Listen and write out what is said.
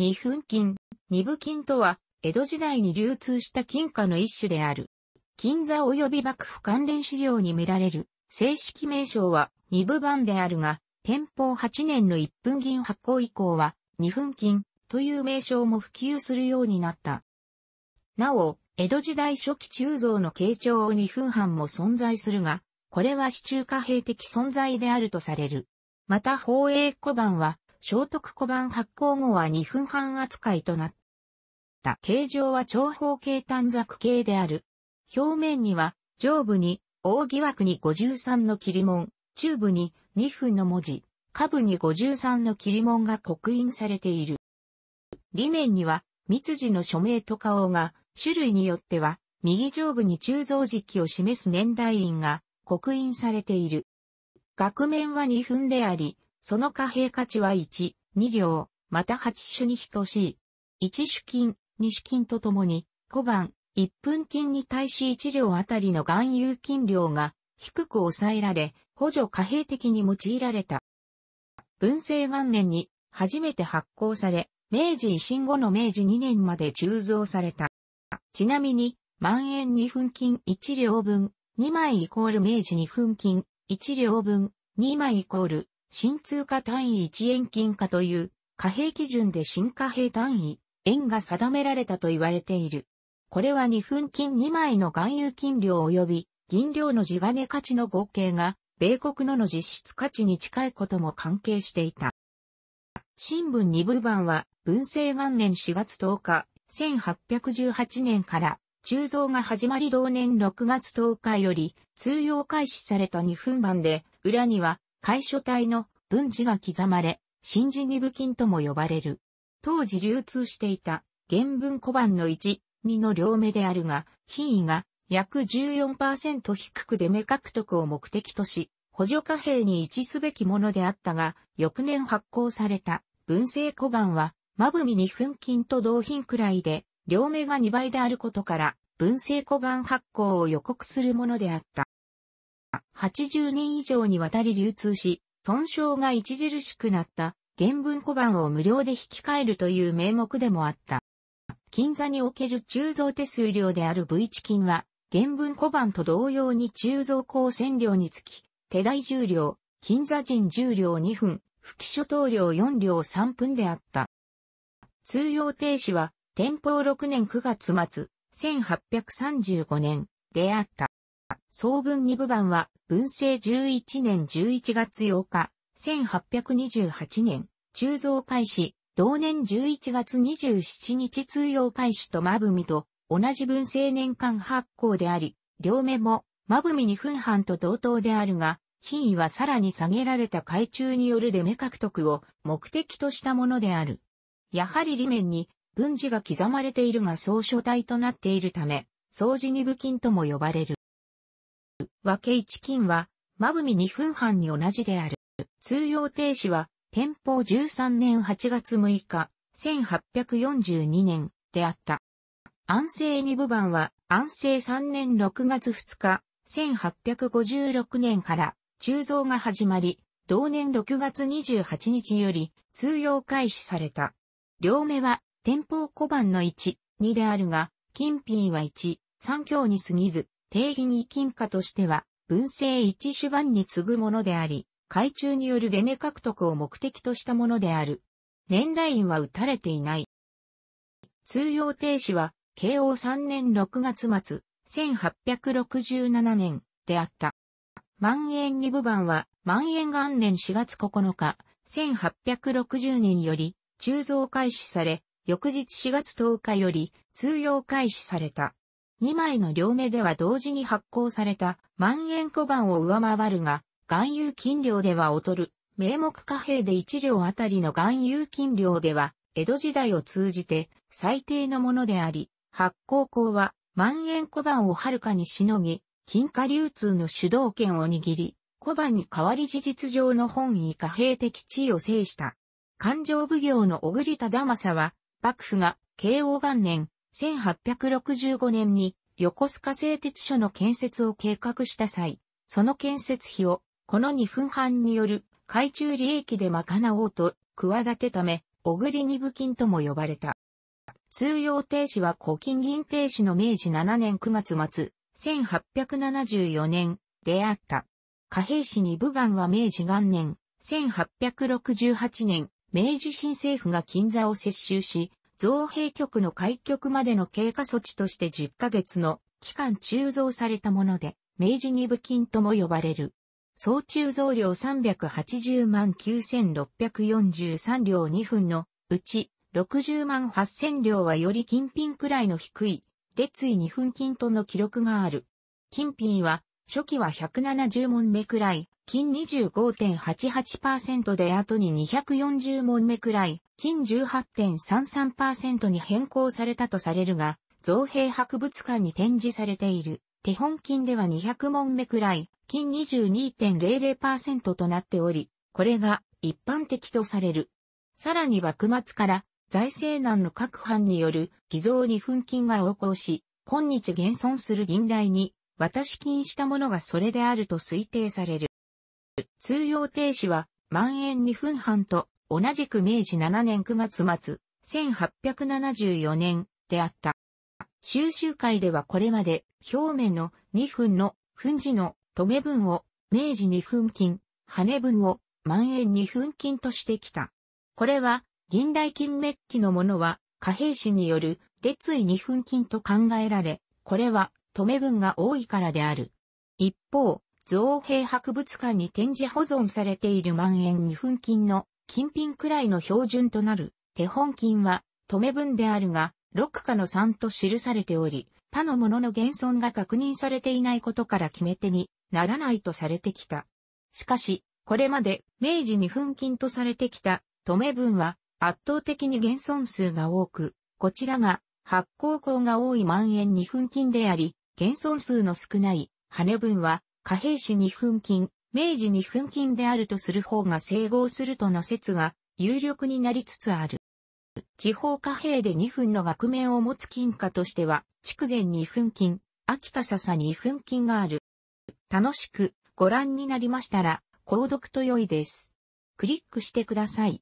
二分金、二分金とは、江戸時代に流通した金貨の一種である。金座及び幕府関連資料に見られる、正式名称は二部版であるが、天保8年の一分銀発行以降は、二分金という名称も普及するようになった。なお、江戸時代初期鋳造の状を二分半も存在するが、これは市中貨幣的存在であるとされる。また宝永小判は、聖徳小判発行後は2分半扱いとなった。形状は長方形短冊形である。表面には、上部に、大疑惑に53の切り文、中部に2分の文字、下部に53の切り文が刻印されている。裏面には、密字の署名と顔が、種類によっては、右上部に鋳造時期を示す年代印が刻印されている。額面は2分であり、その貨幣価値は1、2両、また8種に等しい。1種金、2種金とともに、5番、1分金に対し1両あたりの含有金量が低く抑えられ、補助貨幣的に用いられた。文政元年に初めて発行され、明治維新後の明治2年まで鋳造された。ちなみに、万円2分金1両分、2枚イコール明治2分金1両分、2枚イコール新通貨単位1円金貨という貨幣基準で新貨幣単位円が定められたと言われている。これは2分金2枚の含有金量及び銀量の地金価値の合計が米国のの実質価値に近いことも関係していた。新聞2部版は文政元年4月10日、1818年から鋳造が始まり同年6月10日より通用開始された2分版で、裏には解書体の文字が刻まれ、新字二部金とも呼ばれる。当時流通していた原文小判の1、2の両目であるが、品位が約14%低く出目獲得を目的とし、補助貨幣に位置すべきものであったが、翌年発行された文政小判は、まぶみ二粉金と同品くらいで、両目が2倍であることから、文政小判発行を予告するものであった。80年以上にわたり流通し、損傷が著しくなった原文小判を無料で引き換えるという名目でもあった。金座における鋳造手数料である V 値金は、原文小判と同様に鋳造光線量につき、手代重量、金座人重量2分、吹き諸島量4両3分であった。通用停止は、天保6年9月末、1835年であった。総文二部版は、文政11年11月8日、1828年、鋳造開始、同年11月27日通用開始とマブミと同じ文政年間発行であり、両目もマブミに分版と同等であるが、品位はさらに下げられた海中による出目獲得を目的としたものである。やはり裏面に文字が刻まれているが総書体となっているため、総字二部金とも呼ばれる。和け一金は、まぶみ2分半に同じである。通用停止は、天保13年8月6日、1842年であった。安政2部番は、安政3年6月2日、1856年から、鋳造が始まり、同年6月28日より、通用開始された。両目は、天保小判の1、2であるが、金品は1、3強に過ぎず、定義に金貨としては、文政一種版に次ぐものであり、海中による出目獲得を目的としたものである。年代院は打たれていない。通用停止は、慶応3年6月末、1867年であった。万円二部版は、万円元年4月9日、1860年より、鋳造開始され、翌日4月10日より、通用開始された。2枚の両目では同時に発行された万円小判を上回るが、含有金量では劣る、名目貨幣で1両あたりの含有金量では、江戸時代を通じて最低のものであり、発行口は万円小判を遥かにしのぎ、金貨流通の主導権を握り、小判に代わり事実上の本位貨幣的地位を制した。勘定奉行の小栗忠政は、幕府が慶応元年、1865年に横須賀製鉄所の建設を計画した際、その建設費をこの2分半による海中利益で賄おうと企てため、小栗二部金とも呼ばれた。通用停止は古金銀停止の明治7年9月末、1874年であった。貨幣市二部版は明治元年、1868年、明治新政府が金座を接収し、造兵局の開局までの経過措置として10ヶ月の期間鋳造されたもので、明治二部金とも呼ばれる。総鋳造量380万9643両2分のうち60万8000両はより金品くらいの低い、列位2分金との記録がある。金品は初期は170問目くらい、金25.88%で後に240問目くらい、金18.33%に変更されたとされるが、造幣博物館に展示されている。手本金では200問目くらい、金22.00%となっており、これが一般的とされる。さらに幕末から財政難の各藩による偽造に紛金が横行し、今日現存する銀代に渡し金したものがそれであると推定される。通用停止は、万円2分半と、同じく明治7年9月末、1874年であった。収集会ではこれまで、表面の2分の、分時の、止め分を、明治2分金、羽分を、万円2分金としてきた。これは、銀代金メッキのものは、貨幣紙による、列位2分金と考えられ、これは、留め分が多いからである。一方、造幣博物館に展示保存されている万円二分金の金品くらいの標準となる手本金は留め分であるが、六かの3と記されており、他のものの現存が確認されていないことから決め手にならないとされてきた。しかし、これまで明治二分金とされてきた留め分は圧倒的に現存数が多く、こちらが発行校が多い万円二分金であり、現存数の少ない、羽分は、貨幣史二分金、明治二分金であるとする方が整合するとの説が有力になりつつある。地方貨幣で二分の額面を持つ金貨としては、筑前二分金、秋田笹二分金がある。楽しくご覧になりましたら、購読と良いです。クリックしてください。